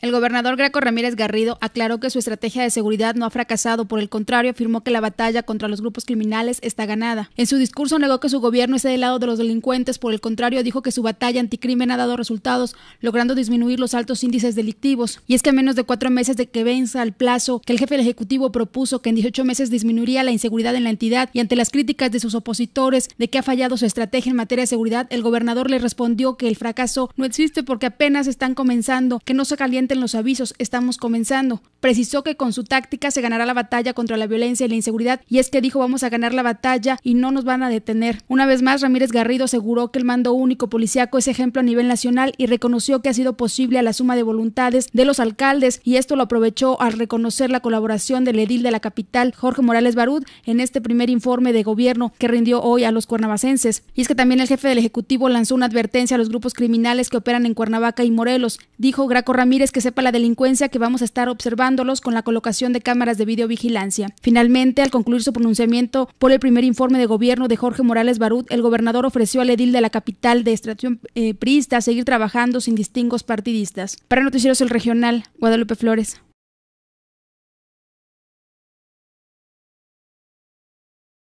El gobernador Greco Ramírez Garrido aclaró que su estrategia de seguridad no ha fracasado, por el contrario, afirmó que la batalla contra los grupos criminales está ganada. En su discurso negó que su gobierno esté del lado de los delincuentes, por el contrario, dijo que su batalla anticrimen ha dado resultados, logrando disminuir los altos índices delictivos. Y es que a menos de cuatro meses de que venza el plazo que el jefe del Ejecutivo propuso que en 18 meses disminuiría la inseguridad en la entidad y ante las críticas de sus opositores de que ha fallado su estrategia en materia de seguridad, el gobernador le respondió que el fracaso no existe porque apenas están comenzando, que no se calienta en los avisos, estamos comenzando. Precisó que con su táctica se ganará la batalla contra la violencia y la inseguridad, y es que dijo vamos a ganar la batalla y no nos van a detener. Una vez más, Ramírez Garrido aseguró que el mando único policiaco es ejemplo a nivel nacional y reconoció que ha sido posible a la suma de voluntades de los alcaldes, y esto lo aprovechó al reconocer la colaboración del edil de la capital, Jorge Morales Barud, en este primer informe de gobierno que rindió hoy a los cuernavacenses. Y es que también el jefe del Ejecutivo lanzó una advertencia a los grupos criminales que operan en Cuernavaca y Morelos. Dijo Graco Ramírez que sepa la delincuencia que vamos a estar observándolos con la colocación de cámaras de videovigilancia. Finalmente, al concluir su pronunciamiento por el primer informe de gobierno de Jorge Morales Barut, el gobernador ofreció al edil de la capital de extracción eh, prista priista seguir trabajando sin distingos partidistas. Para Noticieros El Regional, Guadalupe Flores.